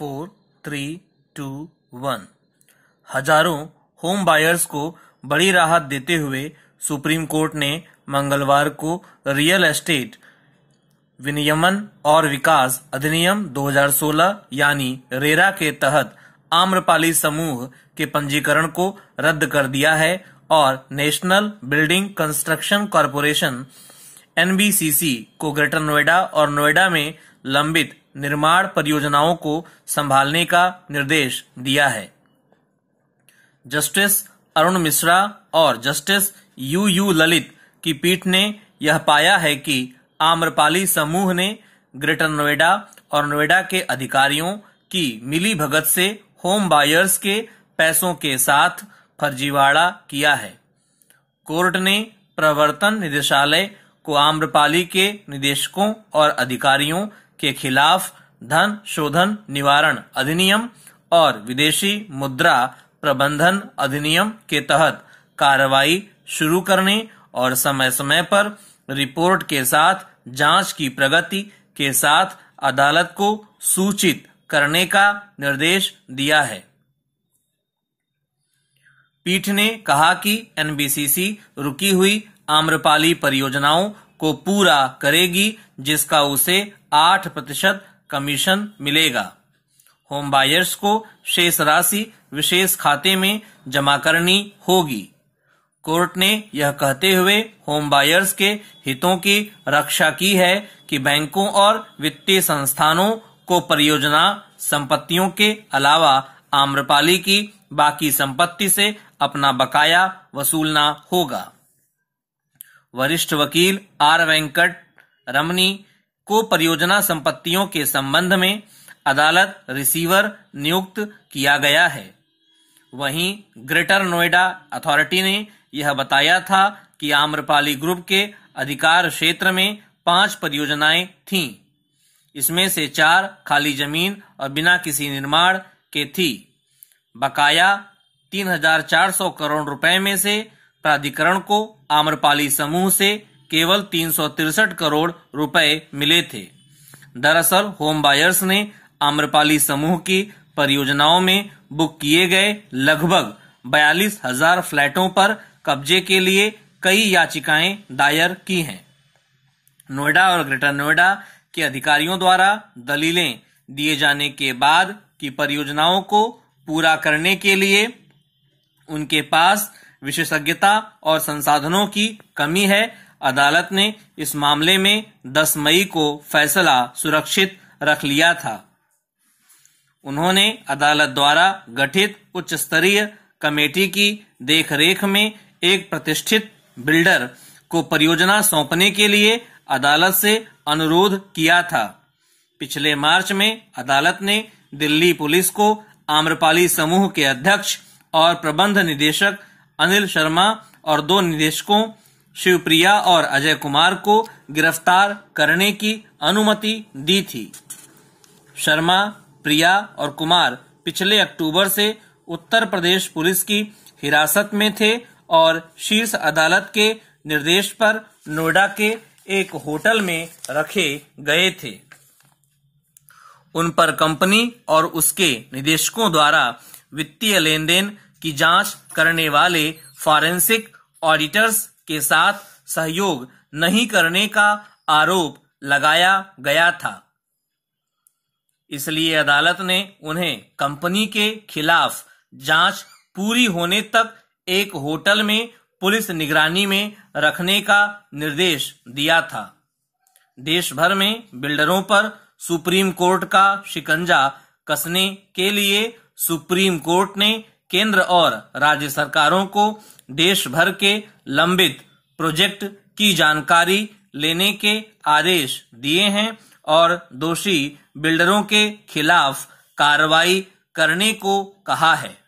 four three two one हजारों home buyers को बड़ी राहत देते हुए सुप्रीम कोर्ट ने मंगलवार को रियल एस्टेट विनियमन और विकास अधिनियम 2016 यानी रेरा के तहत आम्रपाली समूह के पंजीकरण को रद्द कर दिया है और national building construction corporation NBCC को ग्रेटर नोएडा और नोएडा में लंबित निर्माण परियोजनाओं को संभालने का निर्देश दिया है जस्टिस अरुण मिश्रा और जस्टिस यू यू ललित की पीठ ने यह पाया है कि आम्रपाली समूह ने ग्रेटर नोएडा और नोएडा के अधिकारियों की मिली भगत से होम बायर्स के पैसों के साथ फर्जीवाड़ा किया है कोर्ट ने प्रवर्तन निदेशालय को आम्रपाली के निदेशकों और अधिकारियों के खिलाफ धन शोधन निवारण अधिनियम और विदेशी मुद्रा प्रबंधन अधिनियम के तहत कार्रवाई शुरू करने और समय समय पर रिपोर्ट के साथ जांच की प्रगति के साथ अदालत को सूचित करने का निर्देश दिया है पीठ ने कहा कि एनबीसीसी रुकी हुई आम्रपाली परियोजनाओं को पूरा करेगी जिसका उसे आठ प्रतिशत कमीशन मिलेगा होम बायर्स को शेष राशि विशेष खाते में जमा करनी होगी कोर्ट ने यह कहते हुए होम बायर्स के हितों की रक्षा की है कि बैंकों और वित्तीय संस्थानों को परियोजना संपत्तियों के अलावा आम्रपाली की बाकी संपत्ति से अपना बकाया वसूलना होगा वरिष्ठ वकील आर वेंकट रमनी को परियोजना संपत्तियों के संबंध में अदालत रिसीवर नियुक्त किया गया है वहीं ग्रेटर नोएडा अथॉरिटी ने यह बताया था कि आम्रपाली ग्रुप के अधिकार क्षेत्र में पांच परियोजनाएं थीं इसमें से चार खाली जमीन और बिना किसी निर्माण के थी बकाया 3,400 करोड़ रुपए में से प्राधिकरण को आम्रपाली समूह से केवल तीन करोड़ रुपए मिले थे दरअसल होम बायर्स ने आम्रपाली समूह की परियोजनाओं में बुक किए गए लगभग बयालीस हजार फ्लैटों पर कब्जे के लिए कई याचिकाएं दायर की हैं नोएडा और ग्रेटर नोएडा के अधिकारियों द्वारा दलीलें दिए जाने के बाद की परियोजनाओं को पूरा करने के लिए उनके पास विशेषज्ञता और संसाधनों की कमी है अदालत ने इस मामले में 10 मई को फैसला सुरक्षित रख लिया था उन्होंने अदालत द्वारा गठित उच्च स्तरीय कमेटी की देखरेख में एक प्रतिष्ठित बिल्डर को परियोजना सौंपने के लिए अदालत से अनुरोध किया था पिछले मार्च में अदालत ने दिल्ली पुलिस को आम्रपाली समूह के अध्यक्ष और प्रबंध निदेशक अनिल शर्मा और दो निदेशकों शिवप्रिया और अजय कुमार को गिरफ्तार करने की अनुमति दी थी शर्मा प्रिया और कुमार पिछले अक्टूबर से उत्तर प्रदेश पुलिस की हिरासत में थे और शीर्ष अदालत के निर्देश पर नोएडा के एक होटल में रखे गए थे उन पर कंपनी और उसके निदेशकों द्वारा वित्तीय लेन देन की जांच करने वाले फॉरेंसिक ऑडिटर्स के साथ सहयोग नहीं करने का आरोप लगाया गया था इसलिए अदालत ने उन्हें कंपनी के खिलाफ जांच पूरी होने तक एक होटल में पुलिस निगरानी में रखने का निर्देश दिया था देश भर में बिल्डरों पर सुप्रीम कोर्ट का शिकंजा कसने के लिए सुप्रीम कोर्ट ने केंद्र और राज्य सरकारों को देश भर के लंबित प्रोजेक्ट की जानकारी लेने के आदेश दिए हैं और दोषी बिल्डरों के खिलाफ कार्रवाई करने को कहा है